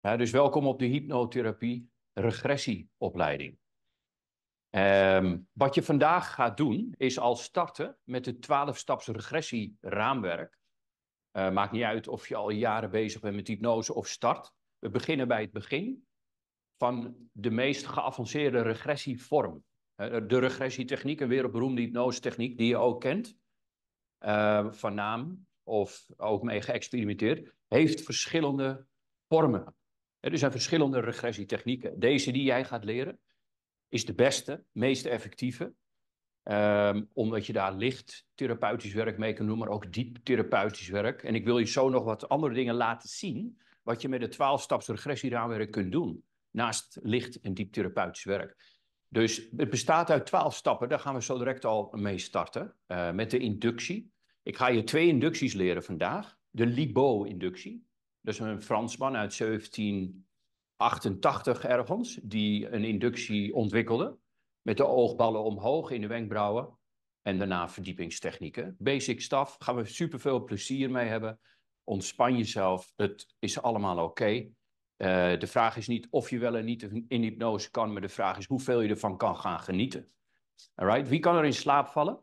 dus welkom op de hypnotherapie regressieopleiding. Ehm, wat je vandaag gaat doen, is al starten met het 12-staps regressieraamwerk. Uh, maakt niet uit of je al jaren bezig bent met hypnose of start. We beginnen bij het begin van de meest geavanceerde regressievorm. Eh, de regressietechniek, een wereldberoemde techniek die je ook kent. Eh, van naam of ook mee geëxperimenteerd, heeft verschillende vormen. Er zijn verschillende regressietechnieken. Deze die jij gaat leren is de beste, meest effectieve. Ehm, omdat je daar licht therapeutisch werk mee kan doen, maar ook diep therapeutisch werk. En ik wil je zo nog wat andere dingen laten zien. Wat je met de 12-staps regressieraamwerk kunt doen. Naast licht en diep therapeutisch werk. Dus het bestaat uit 12 stappen. Daar gaan we zo direct al mee starten. Eh, met de inductie. Ik ga je twee inducties leren vandaag. De LIBO-inductie. Dus een Fransman uit 1788 ergens, die een inductie ontwikkelde. Met de oogballen omhoog in de wenkbrauwen. En daarna verdiepingstechnieken. Basic stuff, gaan we super veel plezier mee hebben. Ontspan jezelf, het is allemaal oké. Eh, de vraag is niet of je wel en niet in hypnose kan, maar de vraag is hoeveel je ervan kan gaan genieten. Alright? Wie kan er in slaap vallen?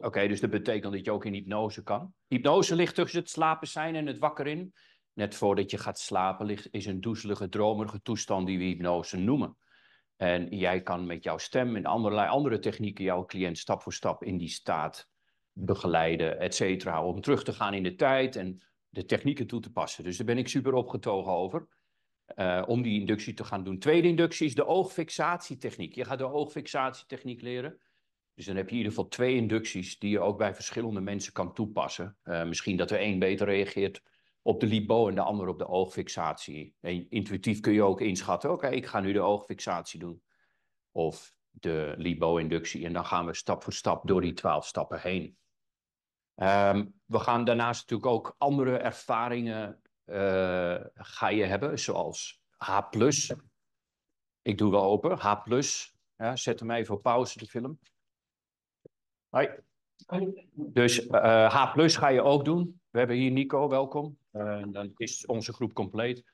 Oké, dus dat betekent dat je ook in hypnose kan. Hypnose ligt tussen het slapen zijn en het wakker in. Net voordat je gaat slapen ligt, is een doezelige, dromerige toestand die we hypnose noemen. En jij kan met jouw stem en allerlei andere technieken jouw cliënt stap voor stap in die staat begeleiden, et cetera. Om terug te gaan in de tijd en de technieken toe te passen. Dus daar ben ik super opgetogen over. Eh, om die inductie te gaan doen. Tweede inductie is de oogfixatietechniek. Je gaat de oogfixatietechniek leren. Dus dan heb je in ieder geval twee inducties die je ook bij verschillende mensen kan toepassen. Eh, misschien dat de een beter reageert op de Libo en de ander op de oogfixatie. En intuïtief kun je ook inschatten, oké, ik ga nu de oogfixatie doen. Of de libo inductie En dan gaan we stap voor stap door die twaalf stappen heen. Ehm, we gaan daarnaast natuurlijk ook andere ervaringen eh, ga je hebben, zoals H+. Ik doe wel open, H+. Ja, zet hem even op pauze, de film. Hoi. Dus eh, H plus ga je ook doen. We hebben hier Nico, welkom. Eh, dan is onze groep compleet.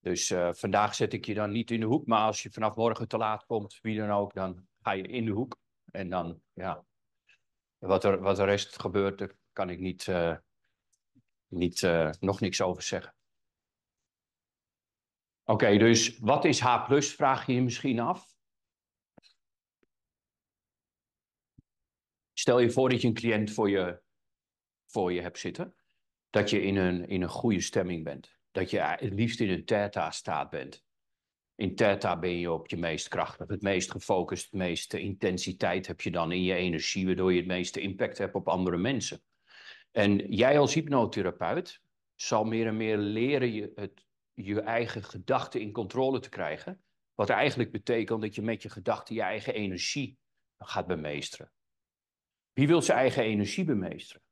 Dus eh, vandaag zet ik je dan niet in de hoek, maar als je vanaf morgen te laat komt, wie dan ook, dan ga je in de hoek. En dan, ja, wat, er, wat de rest gebeurt, daar kan ik niet, niet, nog niks over zeggen. Oké, dus wat is H plus, vraag je je misschien af. Stel je voor dat je een cliënt voor je, voor je hebt zitten. Dat je in een, in een goede stemming bent. Dat je het liefst in een theta-staat bent. In theta ben je op je meest krachtig, het meest gefocust, het meeste eh, intensiteit heb je dan in je energie, waardoor je het meeste impact hebt op andere mensen. En jij als hypnotherapeut zal meer en meer leren je, het, je eigen gedachten in controle te krijgen. Wat eigenlijk betekent dat je met je gedachten je eigen energie gaat bemeesteren. Wie wil zijn eigen energie bemeesteren?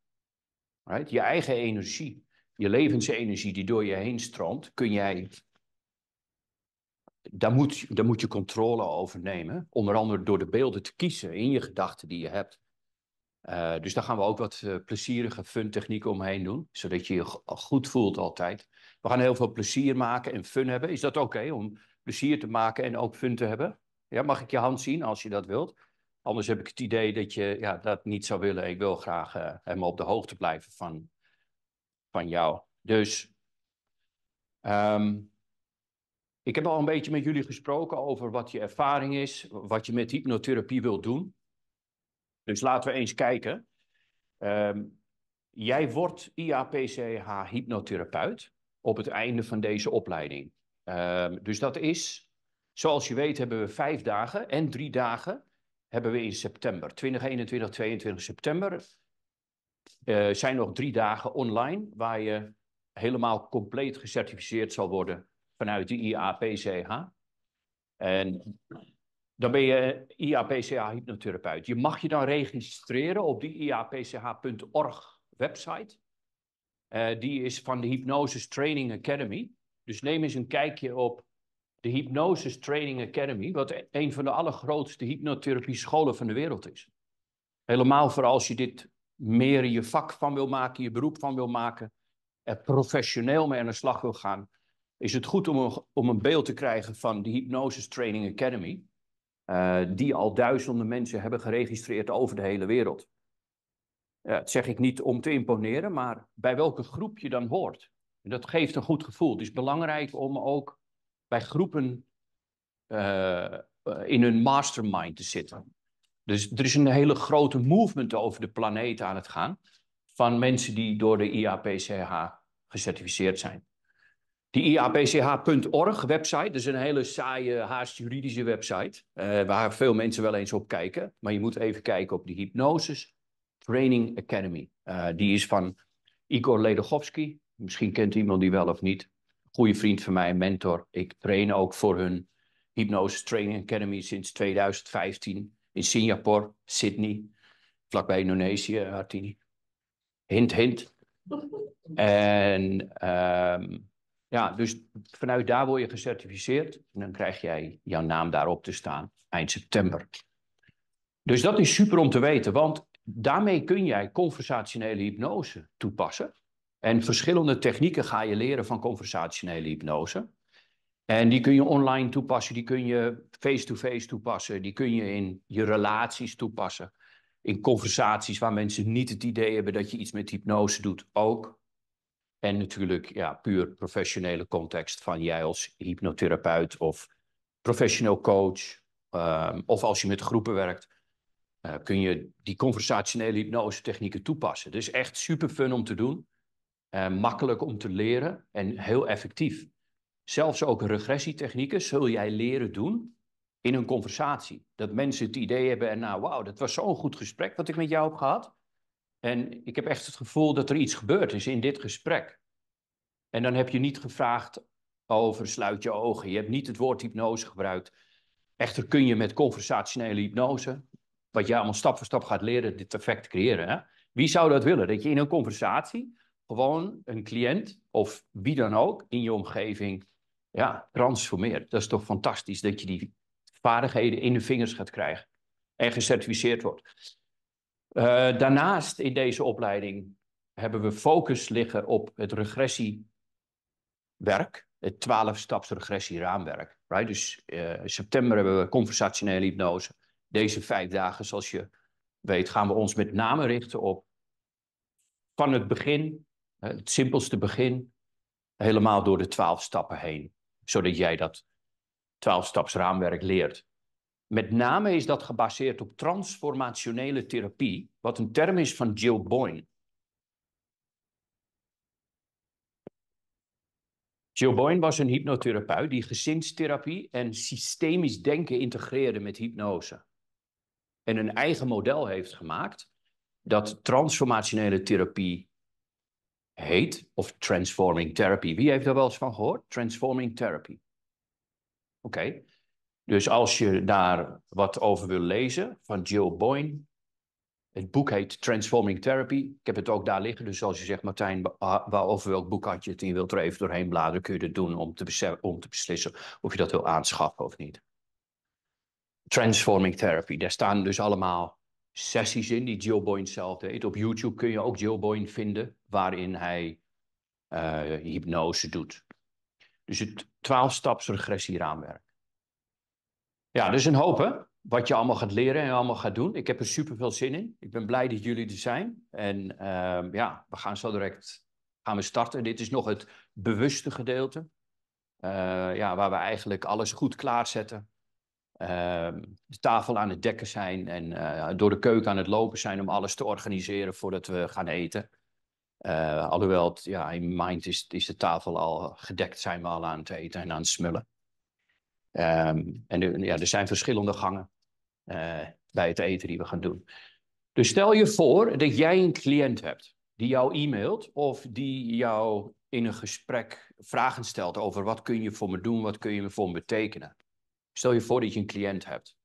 Right? Je eigen energie, je levensenergie die door je heen stroomt, kun jij. Daar moet, daar moet je controle over nemen. Onder andere door de beelden te kiezen in je gedachten die je hebt. Eh, dus daar gaan we ook wat eh, plezierige fun technieken omheen doen, zodat je je goed voelt altijd. We gaan heel veel plezier maken en fun hebben. Is dat oké om plezier te maken en ook fun te hebben? Ja, mag ik je hand zien als je dat wilt? Anders heb ik het idee dat je ja, dat niet zou willen. Ik wil graag eh, helemaal op de hoogte blijven van, van jou. Dus ehm, ik heb al een beetje met jullie gesproken over wat je ervaring is, wat je met hypnotherapie wilt doen. Dus laten we eens kijken. Ehm, jij wordt IAPCH-hypnotherapeut op het einde van deze opleiding. Ehm, dus dat is, zoals je weet, hebben we vijf dagen en drie dagen hebben we in september, 2021, 22 september, uh, zijn nog drie dagen online waar je helemaal compleet gecertificeerd zal worden vanuit de IAPCH. En dan ben je eh, IAPCH-hypnotherapeut. Je mag je dan registreren op die IAPCH.org website. Eh, die is van de Hypnosis Training Academy. Dus neem eens een kijkje op de Hypnosis Training Academy, wat een van de allergrootste hypnotherapie scholen van de wereld is. Helemaal voor als je dit meer je vak van wil maken, je beroep van wil maken, en professioneel mee aan de slag wil gaan, is het goed om een, om een beeld te krijgen van de Hypnosis Training Academy, eh, die al duizenden mensen hebben geregistreerd over de hele wereld. Ja, dat zeg ik niet om te imponeren, maar bij welke groep je dan hoort. En dat geeft een goed gevoel. Het is belangrijk om ook bij groepen eh, eh, in hun mastermind te zitten. Dus er is een hele grote movement over de planeet aan het gaan van mensen die door de IAPCH gecertificeerd zijn. Die IAPCH.org website, dat is een hele saaie, haast juridische website, eh, waar veel mensen wel eens op kijken. Maar je moet even kijken op de Hypnosis Training Academy. die is van Igor Ledogowski. Misschien kent iemand die wel of niet goede vriend van mij, mentor. Ik train ook voor hun Hypnose Training Academy sinds 2015 in Singapore, Sydney, vlakbij Indonesië, Hartini. Hint, hint. En ehm, ja, dus vanuit daar word je gecertificeerd en dan krijg jij jouw naam daarop te staan eind september. Dus dat is super om te weten, want daarmee kun jij conversationele hypnose toepassen en verschillende technieken ga je leren van conversationele hypnose. En die kun je online toepassen, die kun je face-to-face toepassen, die kun je in je relaties toepassen. In conversaties waar mensen niet het idee hebben dat je iets met hypnose doet, ook. En natuurlijk, ja, puur professionele context van jij als hypnotherapeut of professioneel coach. Ehm, of als je met groepen werkt, eh, kun je die conversationele hypnose technieken toepassen. Dus echt super fun om te doen. Eh, makkelijk om te leren en heel effectief. Zelfs ook regressietechnieken zul jij leren doen in een conversatie. Dat mensen het idee hebben, en nou wauw, dat was zo'n goed gesprek wat ik met jou heb gehad. En ik heb echt het gevoel dat er iets gebeurd is in dit gesprek. En dan heb je niet gevraagd over sluit je ogen. Je hebt niet het woord hypnose gebruikt. Echter kun je met conversationele hypnose, wat je allemaal stap voor stap gaat leren, dit effect creëren. Hè? Wie zou dat willen? Dat je in een conversatie gewoon een cliënt of wie dan ook in je omgeving ja, transformeert. Dat is toch fantastisch dat je die vaardigheden in de vingers gaat krijgen en gecertificeerd wordt. Eh, daarnaast in deze opleiding hebben we focus liggen op het regressiewerk, het 12-staps regressieraamwerk. Right? Dus in eh, september hebben we conversationele hypnose. Deze vijf dagen, zoals je weet, gaan we ons met name richten op van het begin het simpelste begin, helemaal door de twaalf stappen heen, zodat jij dat twaalfstapsraamwerk leert. Met name is dat gebaseerd op transformationele therapie, wat een term is van Jill Boyne. Jill Boyne was een hypnotherapeut die gezinstherapie en systemisch denken integreerde met hypnose. En een eigen model heeft gemaakt dat transformationele therapie heet, of transforming therapy. Wie heeft daar wel eens van gehoord? Transforming therapy. Oké. Dus als je daar wat over wil lezen van Jill Boyne, het boek heet Transforming Therapy. Ik heb het ook daar liggen. Dus als je zegt, Martijn, ah, over welk boek had je het je wilt er even doorheen bladeren, kun je dat doen om te, om te beslissen of je dat wil aanschaffen of niet. Transforming Therapy. Daar staan dus allemaal sessies in die Jill Boyne zelf deed. Op YouTube kun je ook Jill Boyne vinden, waarin hij eh, hypnose doet. Dus het twaalfstaps raamwerk. Ja, dus een hoop hè, wat je allemaal gaat leren en allemaal gaat doen. Ik heb er super veel zin in. Ik ben blij dat jullie er zijn. En ehm, ja, we gaan zo direct gaan we starten. Dit is nog het bewuste gedeelte. Eh, ja, waar we eigenlijk alles goed klaarzetten Ehm, de tafel aan het dekken zijn en eh, door de keuken aan het lopen zijn om alles te organiseren voordat we gaan eten. Eh, alhoewel, ja, in mind is, is de tafel al gedekt, zijn we al aan het eten en aan het smullen. Ehm, en ja, er zijn verschillende gangen eh, bij het eten die we gaan doen. Dus stel je voor dat jij een cliënt hebt die jou e-mailt of die jou in een gesprek vragen stelt over wat kun je voor me doen, wat kun je voor me betekenen. Stel je voor dat je een cliënt hebt.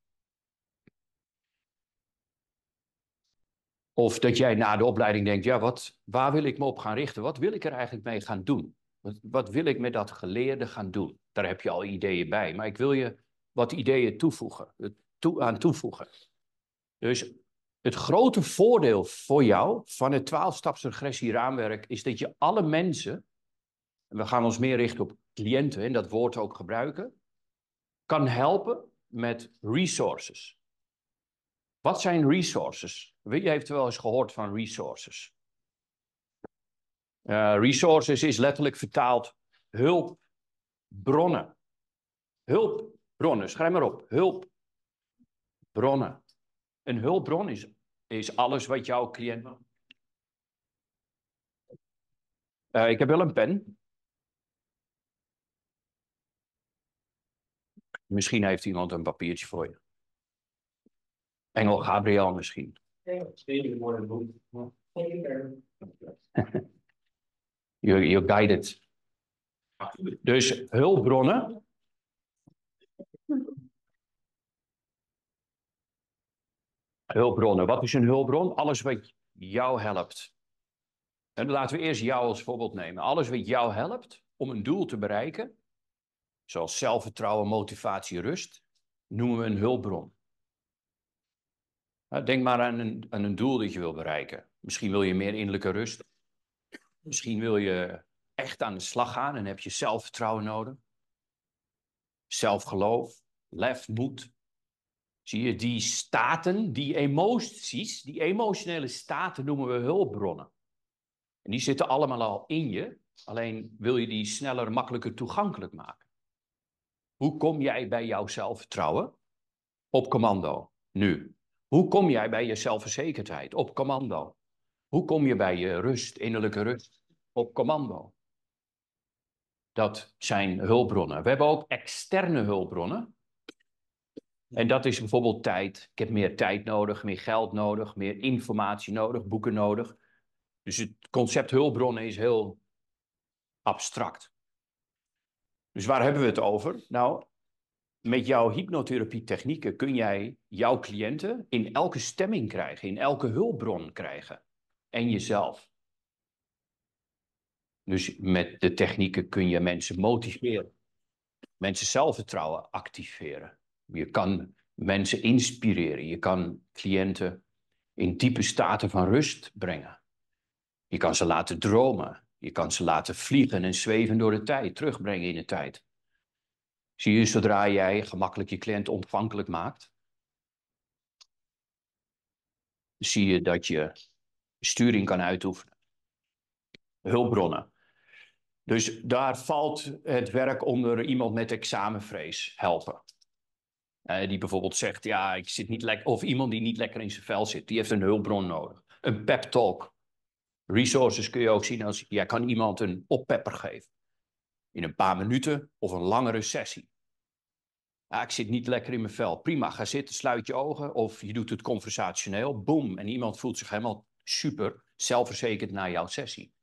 Of dat jij na de opleiding denkt, ja, wat, waar wil ik me op gaan richten? Wat wil ik er eigenlijk mee gaan doen? Wat, wil ik met dat geleerde gaan doen? Daar heb je al ideeën bij, maar ik wil je wat ideeën toevoegen, toe, aan toevoegen. Dus het grote voordeel voor jou van het 12-staps regressieraamwerk is dat je alle mensen, we gaan ons meer richten op cliënten en dat woord ook gebruiken, kan helpen met resources. Wat zijn resources? Wie heeft wel eens gehoord van resources? Eh, resources is letterlijk vertaald hulpbronnen. Hulpbronnen, schrijf maar op. Hulpbronnen. Een hulpbron is, is alles wat jouw cliënt. Uh, ik heb wel een pen. Misschien heeft iemand een papiertje voor je. Engel Gabriel misschien. Je you're guided. Dus hulpbronnen. Hulpbronnen. Wat is een hulpbron? Alles wat jou helpt. En laten we eerst jou als voorbeeld nemen. Alles wat jou helpt om een doel te bereiken, zoals zelfvertrouwen, motivatie, rust, noemen we een hulpbron. Nou, denk maar aan een, aan een doel dat je wil bereiken. Misschien wil je meer innerlijke rust. Misschien wil je echt aan de slag gaan en heb je zelfvertrouwen nodig. Zelfgeloof, lef, moed. Zie je, die staten, die emoties, die emotionele staten noemen we hulpbronnen. En die zitten allemaal al in je, alleen wil je die sneller, makkelijker toegankelijk maken. Hoe kom jij bij jouw zelfvertrouwen? Op commando, nu. Hoe kom jij bij je zelfverzekerdheid? Op commando. Hoe kom je bij je rust, innerlijke rust? Op commando. Dat zijn hulpbronnen. We hebben ook externe hulpbronnen. En dat is bijvoorbeeld tijd. Ik heb meer tijd nodig, meer geld nodig, meer informatie nodig, boeken nodig. Dus het concept hulpbronnen is heel abstract. Dus waar hebben we het over? Nou, met jouw hypnotherapie-technieken kun jij jouw cliënten in elke stemming krijgen, in elke hulpbron krijgen. En jezelf. Dus met de technieken kun je mensen motiveren, mensen zelfvertrouwen activeren. Je kan mensen inspireren, je kan cliënten in diepe staten van rust brengen. Je kan ze laten dromen, je kan ze laten vliegen en zweven door de tijd, terugbrengen in de tijd. Zie je, zodra jij gemakkelijk je cliënt ontvankelijk maakt, zie je dat je sturing kan uitoefenen. Hulpbronnen. Dus daar valt het werk onder iemand met examenvrees helpen. Eh, die bijvoorbeeld zegt, ja, ik zit niet lekker, of iemand die niet lekker in zijn vel zit, die heeft een hulpbron nodig. Een pep talk. Resources kun je ook zien als, jij kan iemand een oppepper geven. In een paar minuten of een langere sessie. ik zit niet lekker in mijn vel. Prima, ga zitten, sluit je ogen. Of je doet het conversationeel. Boom. En iemand voelt zich helemaal super zelfverzekerd na jouw sessie.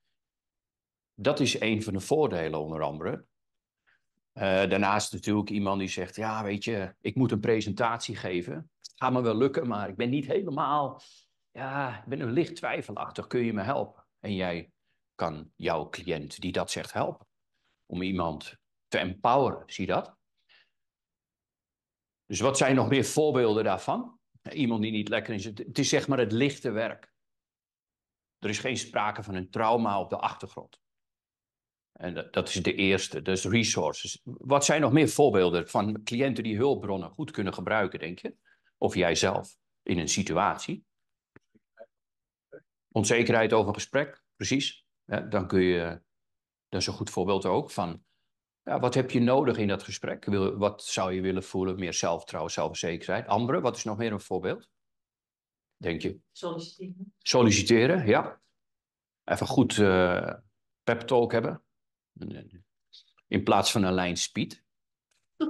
Dat is een van de voordelen, onder andere. Uh, daarnaast natuurlijk iemand die zegt: Ja, weet je, ik moet een presentatie geven. Gaat me wel lukken, maar ik ben niet helemaal ja, ik ben een licht twijfelachtig, kun je me helpen? En jij kan jouw cliënt die dat zegt helpen. Om iemand te empoweren, zie dat? Dus wat zijn nog meer voorbeelden daarvan? Iemand die niet lekker is. Het is zeg maar het lichte werk. Er is geen sprake van een trauma op de achtergrond. En dat, dat is de eerste, dus resources. Wat zijn nog meer voorbeelden van cliënten die hulpbronnen goed kunnen gebruiken, denk je? Of jijzelf in een situatie? Onzekerheid over gesprek, precies. Ja, dan kun je, dat is een goed voorbeeld ook van, ja, wat heb je nodig in dat gesprek? Wil, wat zou je willen voelen? Meer zelfvertrouwen, zelfverzekerdheid. Ambre, wat is nog meer een voorbeeld? Denk je? Solliciteren. Solliciteren, ja. Even goed uh, pep talk hebben. In plaats van een lijn speed.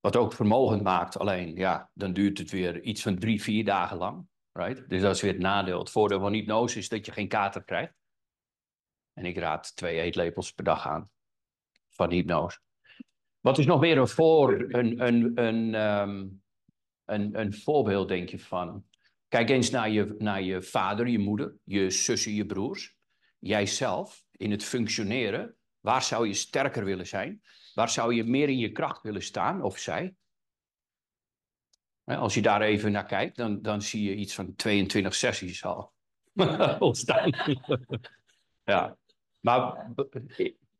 Wat ook vermogend maakt, alleen ja, dan duurt het weer iets van drie, vier dagen lang. Right? Dus dat is weer het nadeel. Het voordeel van hypnose is dat je geen kater krijgt. En ik raad twee eetlepels per dag aan van hypnose. Wat is nog meer een, voor, een, een, een, ehm, een, een voorbeeld, denk je, van... Kijk eens naar je, naar je vader, je moeder, je zussen, je broers. Jijzelf, in het functioneren. Waar zou je sterker willen zijn? Waar zou je meer in je kracht willen staan, of zij? Als je daar even naar kijkt, dan, dan zie je iets van 22 sessies al ontstaan. ja. Maar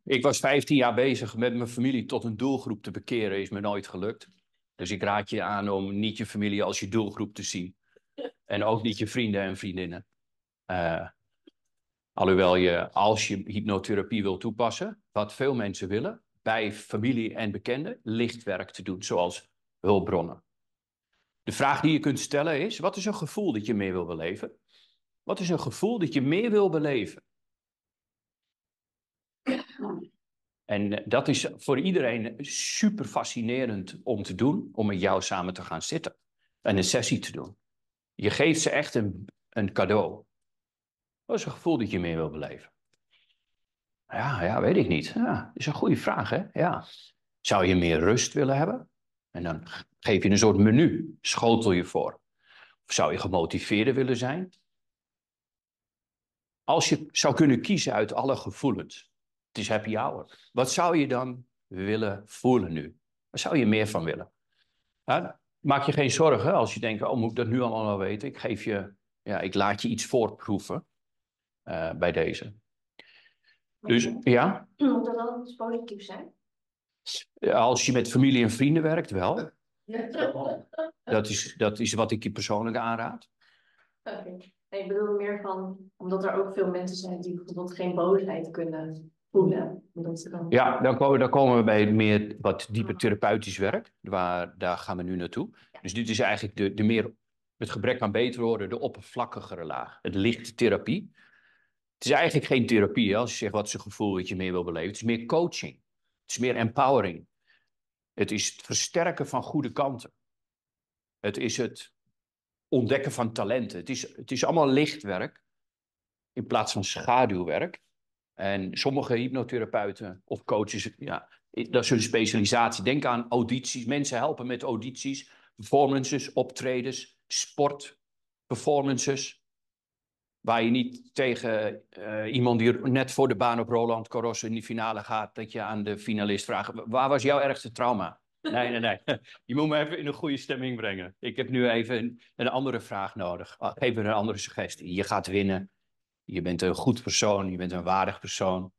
ik was 15 jaar bezig met mijn familie tot een doelgroep te bekeren, is me nooit gelukt. Dus ik raad je aan om niet je familie als je doelgroep te zien. En ook niet je vrienden en vriendinnen. Eh, alhoewel je, als je hypnotherapie wil toepassen, wat veel mensen willen, bij familie en bekenden lichtwerk te doen, zoals hulpbronnen. De vraag die je kunt stellen is: wat is een gevoel dat je meer wil beleven? Wat is een gevoel dat je meer wil beleven? En eh, dat is voor iedereen super fascinerend om te doen, om met jou samen te gaan zitten en een sessie te doen. Je geeft ze echt een, een cadeau. Wat is een gevoel dat je meer wil beleven? Ja, ja weet ik niet. Ja, dat is een goede vraag, hè? Ja. Zou je meer rust willen hebben? En dan Geef je een soort menu, schotel je voor. Of zou je gemotiveerder willen zijn? Als je zou kunnen kiezen uit alle gevoelens, het is happy hour. Wat zou je dan willen voelen nu? Waar zou je meer van willen? maak je geen zorgen als je denkt, oh moet ik dat nu allemaal weten? Ik, geef je, ja, ik laat je iets voorproeven eh, bij deze. Dus ja? Moet dat altijd positief zijn? Als je met familie en vrienden werkt, wel. Dat is, dat is wat ik je persoonlijk aanraad. Oké. ik bedoel meer van, omdat er ook veel mensen zijn die bijvoorbeeld geen boosheid kunnen voelen. Omdat ze Ja, dan komen, dan komen we bij meer wat dieper ah. therapeutisch werk. Waar, daar gaan we nu naartoe. Dus dit is eigenlijk de, de meer, het gebrek aan beter worden, de oppervlakkigere laag. Het lichttherapie. therapie. Het is eigenlijk geen therapie als je zegt wat is gevoel dat je meer wil beleven. Het is meer coaching. Het is meer empowering. Het is het versterken van goede kanten. Het is het ontdekken van talenten. Het is, het is allemaal lichtwerk in plaats van schaduwwerk. En sommige hypnotherapeuten of coaches, ja, dat is hun specialisatie. Denk aan audities, mensen helpen met audities, performances, optredens, sport, performances. Waar je niet tegen eh, iemand die net voor de baan op Roland Garros in die finale gaat, dat je aan de finalist vraagt: waar was jouw ergste trauma? Nee, nee, nee. Je moet me even in een goede stemming brengen. Ik heb nu even een, een andere vraag nodig. Ah, even een andere suggestie. Je gaat winnen. Je bent een goed persoon. Je bent een waardig persoon.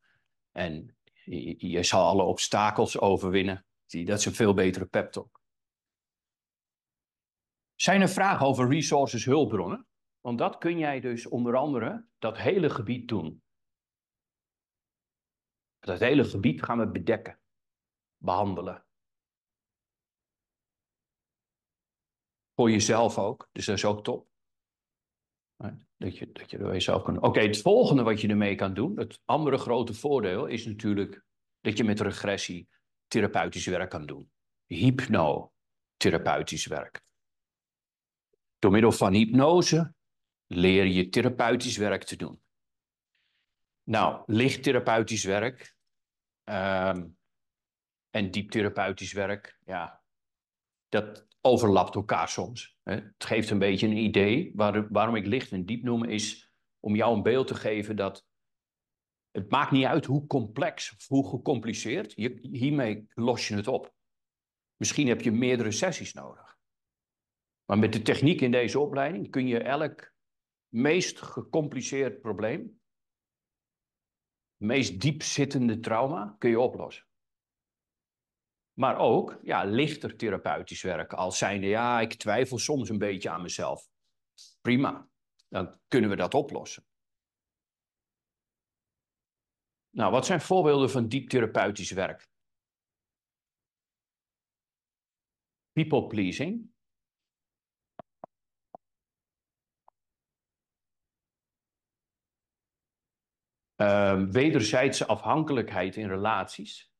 En je, zal alle obstakels overwinnen. dat is een veel betere pep talk. Zijn er vragen over resources hulpbronnen? Want dat kun jij dus onder andere dat hele gebied doen. Dat hele gebied gaan we bedekken, behandelen. Voor jezelf ook, dus dat is ook top. Dat je, dat je er jezelf kan. Oké, het volgende wat je ermee kan doen, het andere grote voordeel is natuurlijk dat je met regressie therapeutisch werk kan doen. Hypnotherapeutisch werk. Door middel van hypnose leren je therapeutisch werk te doen. Nou, lichttherapeutisch werk um, en therapeutisch werk, ja, dat overlapt elkaar soms. Hè. Het geeft een beetje een idee. waarom ik licht en diep noem is om jou een beeld te geven dat het maakt niet uit hoe complex of hoe gecompliceerd, hiermee los je het op. Misschien heb je meerdere sessies nodig. Maar met de techniek in deze opleiding kun je elk meest gecompliceerd probleem, meest diepzittende trauma, kun je oplossen. Maar ook ja, lichter therapeutisch werk. Als zijnde, ja, ik twijfel soms een beetje aan mezelf. Prima, dan kunnen we dat oplossen. Nou, wat zijn voorbeelden van diep therapeutisch werk? People pleasing, Um, wederzijdse afhankelijkheid in relaties.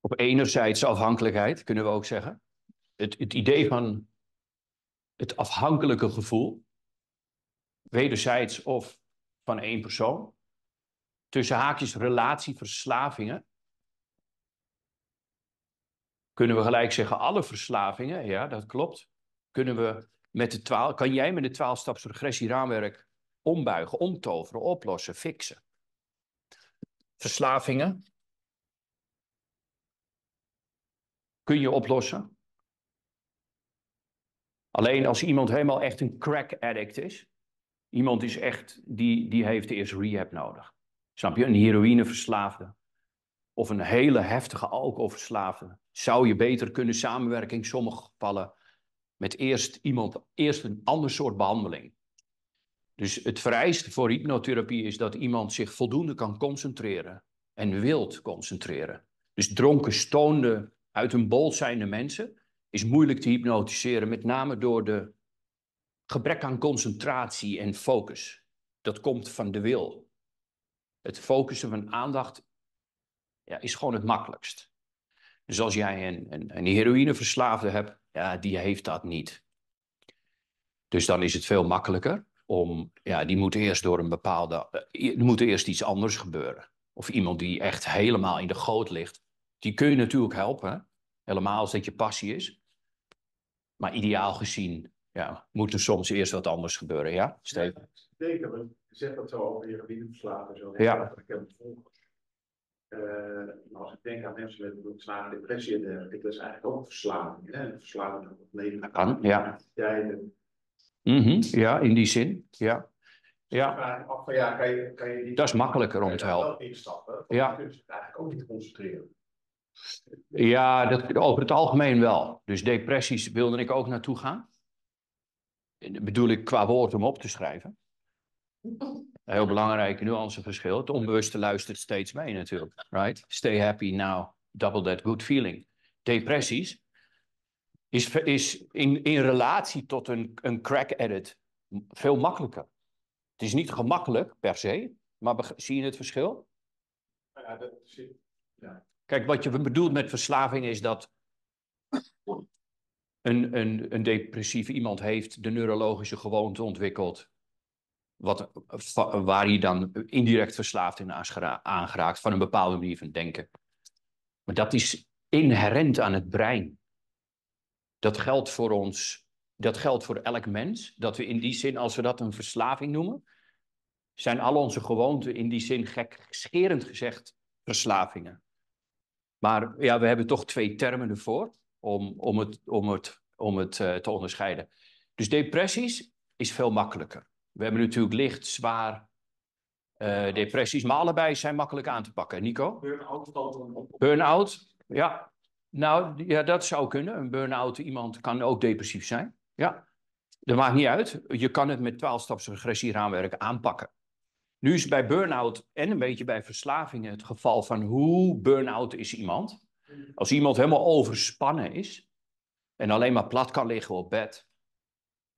Op enerzijds afhankelijkheid, kunnen we ook zeggen. Het, het idee van het afhankelijke gevoel, wederzijds of van één persoon. Tussen haakjes relatieverslavingen kunnen we gelijk zeggen alle verslavingen. Ja, dat klopt kunnen we met de twaalf, kan jij met de twaalfstaps regressie raamwerk ombuigen, omtoveren, oplossen, fixen. Verslavingen kun je oplossen. Alleen als iemand helemaal echt een crack addict is, iemand is echt, die, die heeft eerst rehab nodig. Snap je? Een heroïneverslaafde of een hele heftige alcoholverslaafde zou je beter kunnen samenwerken in sommige gevallen met eerst, iemand, eerst een ander soort behandeling. Dus het vereiste voor hypnotherapie is dat iemand zich voldoende kan concentreren en wilt concentreren. Dus dronken, stoonde, uit een bol zijnde mensen is moeilijk te hypnotiseren, met name door de gebrek aan concentratie en focus. Dat komt van de wil. Het focussen van aandacht ja, is gewoon het makkelijkst. Dus als jij een, een, een heroïneverslaafde hebt, ja, die heeft dat niet. Dus dan is het veel makkelijker om, ja, die moet eerst door een bepaalde, eh, er moet eerst iets anders gebeuren. Of iemand die echt helemaal in de goot ligt, die kun je natuurlijk helpen, helemaal als dat je passie is. Maar ideaal gezien ja, moet er soms eerst wat anders gebeuren, ja, Steven? Zeker, want je dat zo over je gebieden verslagen. Zo. Ja. Eh, als ik denk aan mensen met een bloedzware depressie en dergelijke, dat is eigenlijk ook verslaving. Hè? Verslaving aan het leven. Kan, ja. Mm ja, in die zin. Ja. Dus ja. Van, ja, kan je, kan je Dat is makkelijker om te helpen. Ja. kun je zich eigenlijk ook niet concentreren. Ja, dat, over het algemeen wel. Dus depressies wilde ik ook naartoe gaan. Bedoel ik qua woord om op te schrijven. Een heel belangrijke nuanceverschil. Het onbewuste luistert steeds mee natuurlijk. Right? Stay happy now, double that good feeling. Depressies is, is in, in relatie tot een, een crack edit veel makkelijker. Het is niet gemakkelijk per se, maar zie je het verschil? Nou ja, dat zie Ja. Kijk, wat je bedoelt met verslaving is dat een, een, een depressief iemand heeft de neurologische gewoonte ontwikkeld wat, waar je dan indirect verslaafd in aangeraakt van een bepaalde manier van denken. Maar dat is inherent aan het brein. Dat geldt voor ons, dat geldt voor elk mens. Dat we in die zin, als we dat een verslaving noemen, zijn al onze gewoonten in die zin scherend gezegd verslavingen. Maar ja, we hebben toch twee termen ervoor om, om het, om het, om het eh, te onderscheiden. Dus depressies is veel makkelijker. We hebben natuurlijk licht, zwaar, eh, depressies, maar allebei zijn makkelijk aan te pakken. Nico? Burn-out. ja. Nou, ja, dat zou kunnen. Een burn-out, iemand kan ook depressief zijn. Ja, dat maakt niet uit. Je kan het met 12-staps regressieraamwerk aanpakken. Nu is bij burn-out en een beetje bij verslavingen het geval van hoe burn-out is iemand. Als iemand helemaal overspannen is en alleen maar plat kan liggen op bed,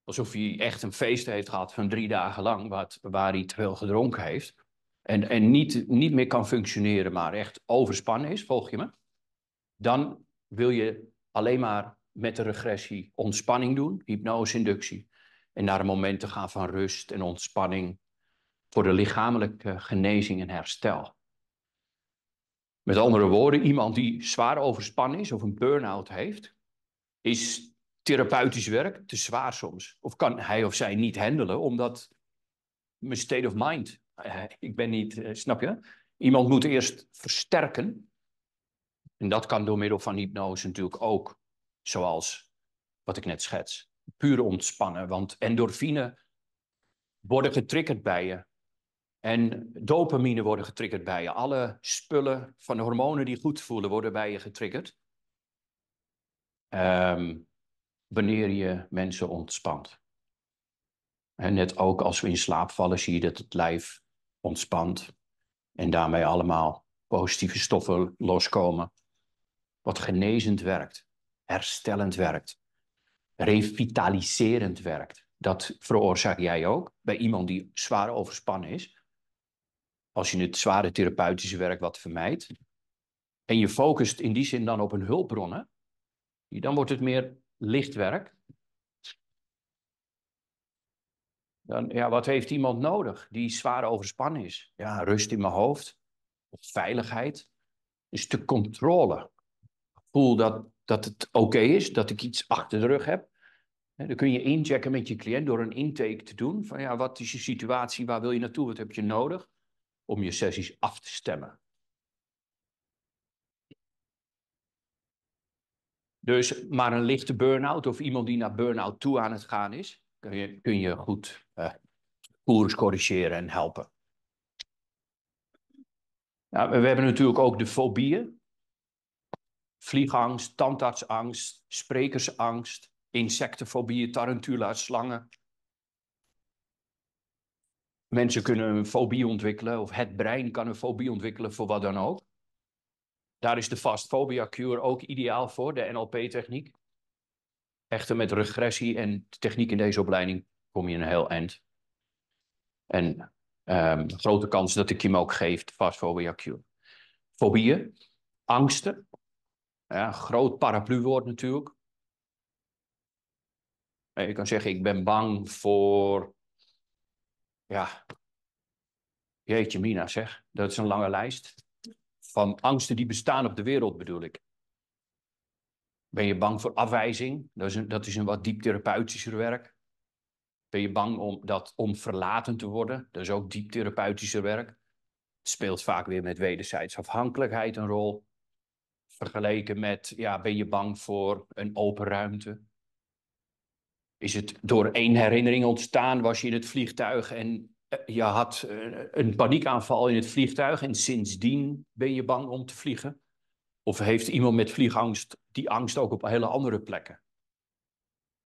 alsof hij echt een feest heeft gehad van drie dagen lang, wat, waar hij te veel gedronken heeft. En, en niet, niet meer kan functioneren, maar echt overspannen is, volg je me? Dan wil je alleen maar met de regressie ontspanning doen, hypnose inductie. En naar een moment te gaan van rust en ontspanning voor de lichamelijke genezing en herstel. Met andere woorden, iemand die zwaar overspannen is of een burn-out heeft, is therapeutisch werk te zwaar soms. Of kan hij of zij niet handelen, omdat mijn state of mind, eh, ik ben niet, eh, snap je? Iemand moet eerst versterken. En dat kan door middel van hypnose natuurlijk ook, zoals wat ik net schets. Puur ontspannen, want endorfine worden getriggerd bij je. En dopamine worden getriggerd bij je. Alle spullen van hormonen die goed voelen worden bij je getriggerd. Um, wanneer je mensen ontspant. net ook als we in slaap vallen, zie je dat het lijf ontspant en daarmee allemaal positieve stoffen loskomen. Wat genezend werkt, herstellend werkt, revitaliserend werkt. Dat veroorzaak jij ook bij iemand die zwaar overspannen is. Als je het zware therapeutische werk wat vermijdt. En je focust in die zin dan op een hulpbronnen. Dan wordt het meer lichtwerk, dan ja, wat heeft iemand nodig die zwaar overspannen is? Ja, rust in mijn hoofd, of veiligheid, een stuk controle. Voel dat, dat het oké is, dat ik iets achter de rug heb. dan kun je inchecken met je cliënt door een intake te doen. Van ja, wat is je situatie, waar wil je naartoe, wat heb je nodig? Om je sessies af te stemmen. Dus maar een lichte burn-out of iemand die naar burn-out toe aan het gaan is, kun je, kun je goed uh, koers corrigeren en helpen. Nou, we hebben natuurlijk ook de fobieën. Vliegangst, tandartsangst, sprekersangst, insectenfobieën, tarantula, slangen. Mensen kunnen een fobie ontwikkelen of het brein kan een fobie ontwikkelen voor wat dan ook. Daar is de Fast Cure ook ideaal voor, de NLP-techniek. Echter, met regressie en techniek in deze opleiding kom je een heel eind. En ehm, grote kans dat ik hem ook geef, Fast Cure. Fobieën, angsten. Ja, groot parapluwoord natuurlijk. Je kan zeggen, ik ben bang voor... Ja, jeetje mina zeg, dat is een lange lijst van angsten die bestaan op de wereld bedoel ik. Ben je bang voor afwijzing? Dat is een, dat is een wat diep therapeutischer werk. Ben je bang om, dat, om verlaten te worden? Dat is ook diep therapeutischer werk. speelt vaak weer met wederzijds afhankelijkheid een rol. Vergeleken met, ja, ben je bang voor een open ruimte? Is het door één herinnering ontstaan? Was je in het vliegtuig en eh, je had eh, een paniekaanval in het vliegtuig en sindsdien ben je bang om te vliegen? Of heeft iemand met vliegangst die angst ook op hele andere plekken?